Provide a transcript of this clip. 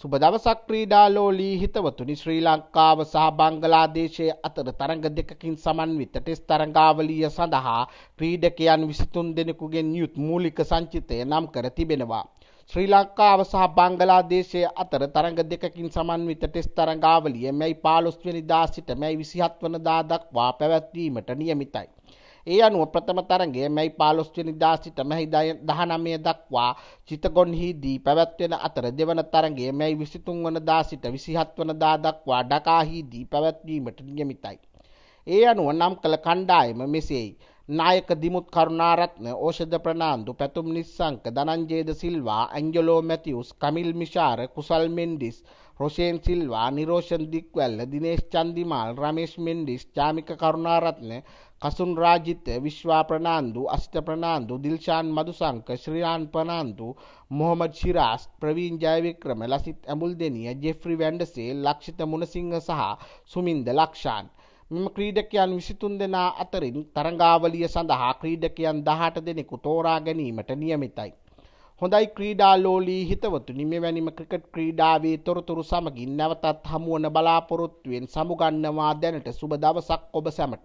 සුබ දවසක් ක්‍රීඩාලෝලී හිතවතුනි ශ්‍රී ලංකාව සහ බංගලාදේශය අතර තරඟ දෙකකින් සමන්විත ටෙස් තරංගාවලිය සඳහා ක්‍රීඩකයන් විසිතුන් දෙනෙකුගෙන් යුත් මූලික සංචිතය නම් කර තිබෙනවා. ශ්‍රී ලංකාව සහ බංගලාදේශය අතර තරඟ දෙකකින් සමන්විත ටෙස් තරංගාවලිය මැයි පාලොස්වනිදා සිට මැයි විසිහත් වනදා දක්වා පැවැත්වීමට නියමිතයි. ඒ අනුව ප්‍රථම තරගේ මැයි පාලොස්වනි දාසිට මැහිදාය දහනමය දක්වා චිතගොන්හිදී පැවැත්වෙන අතර දෙවන තරගේ මැයි විසිතුන් වන දාසිට විසිහත් වන දා දක්වා ඩකාහිදී පැවැත්වීමට නියමිතයි. ඒ අනුව නම් කළ කණ්ඩායම මෙසේයි. නායක දිමුත් කරුණාරත්න ඕෂධ ප්‍රනාන්දු පැතුම් නිස්සංක දනංජේද සිල්වා ඇංජලෝ මැතිවුස් කමිල් මිශාර කුසල් මෙන්ඩිස් රොෂයෙන් සිල්වා නිරෝෂන් දික්වැල්ල දිනේශ් චන්දිමාල් රමේෂ් මෙන්ඩිස් චාමික කරුණාරත්න කසුන් රාජිත විශ්වා ප්‍රනාන්දු අස්ත ප්‍රනාන්දු දිල්ෂාන් මදුසංක ශ්‍රියාන් ප්‍රනාන්දු මොහොමද ශිරාස් ප්‍රවීන් ජයවික්‍රම ලසිත් ඇමුල් දෙනිය ජෙෆ්‍රි වැන්ඩසේ ලක්ෂිත මුණසිංහ සහ සුමින්ද ලක්ෂාන්. මෙම ක්‍රීඩකයන් විසිතුන් දෙනා අතරින් තරංගාවලිය සඳහා ක්‍රීඩකයන් දහට දෙනෙකු තෝරා ගැනීමට නියමිතයි. හොඳයි ක්‍රීඩා ලෝලී හිතවතුනි මෙවැනිම ක්‍රිකට් ක්‍රීඩාවේ තොරතුරු සමගින් නැවතත් හමුවන බලාපොරොත්තුවෙන් සමුගන්නවා දැනට සුබ දවසක් ඔබ සැමට.